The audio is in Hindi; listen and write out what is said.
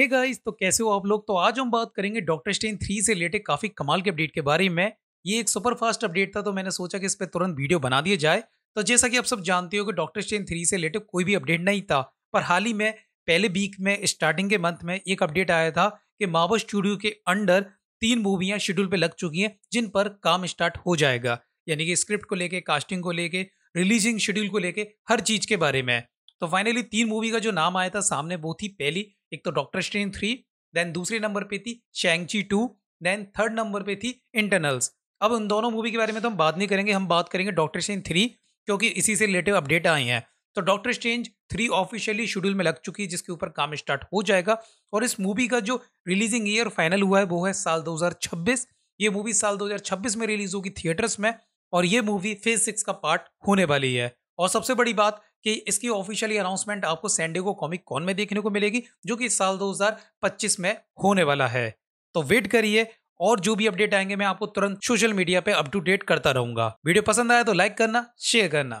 हे hey गाइस तो कैसे हो आप लोग तो आज हम बात करेंगे डॉक्टर स्टेन थ्री से रिलेटेड काफ़ी कमाल के अपडेट के बारे में ये एक सुपर फास्ट अपडेट था तो मैंने सोचा कि इस पर तुरंत वीडियो बना दिया जाए तो जैसा कि आप सब जानते हो कि डॉक्टर स्टेन थ्री से रिलेटेड कोई भी अपडेट नहीं था पर हाल ही में पहले वीक में स्टार्टिंग के मंथ में एक अपडेट आया था कि मावो स्टूडियो के अंडर तीन मूवियाँ शेड्यूल पर लग चुकी हैं जिन पर काम स्टार्ट हो जाएगा यानी कि स्क्रिप्ट को लेके कास्टिंग को लेके रिलीजिंग शेड्यूल को लेके हर चीज़ के बारे में तो फाइनली तीन मूवी का जो नाम आया था सामने वो थी पहली एक तो डॉक्टर स्ट्रेंज थ्री देन दूसरे नंबर पे थी शैंगची टू देन थर्ड नंबर पे थी इंटरनल्स अब उन दोनों मूवी के बारे में तो हम बात नहीं करेंगे हम बात करेंगे डॉक्टर स्ट्रेंज थ्री क्योंकि इसी से रिलेटिव अपडेट आए हैं तो doctor Strange three officially schedule में लग चुकी है जिसके ऊपर काम स्टार्ट हो जाएगा और इस मूवी का जो रिलीजिंग ईयर फाइनल हुआ है वो है साल दो ये मूवी साल 2026 में रिलीज होगी थिएटर्स में और ये मूवी फेज सिक्स का पार्ट होने वाली है और सबसे बड़ी बात कि इसकी ऑफिशियली अनाउंसमेंट आपको सैंडिगो कॉमिक कॉन में देखने को मिलेगी जो कि साल 2025 में होने वाला है तो वेट करिए और जो भी अपडेट आएंगे मैं आपको तुरंत सोशल मीडिया पे अप टू डेट करता रहूंगा वीडियो पसंद आया तो लाइक करना शेयर करना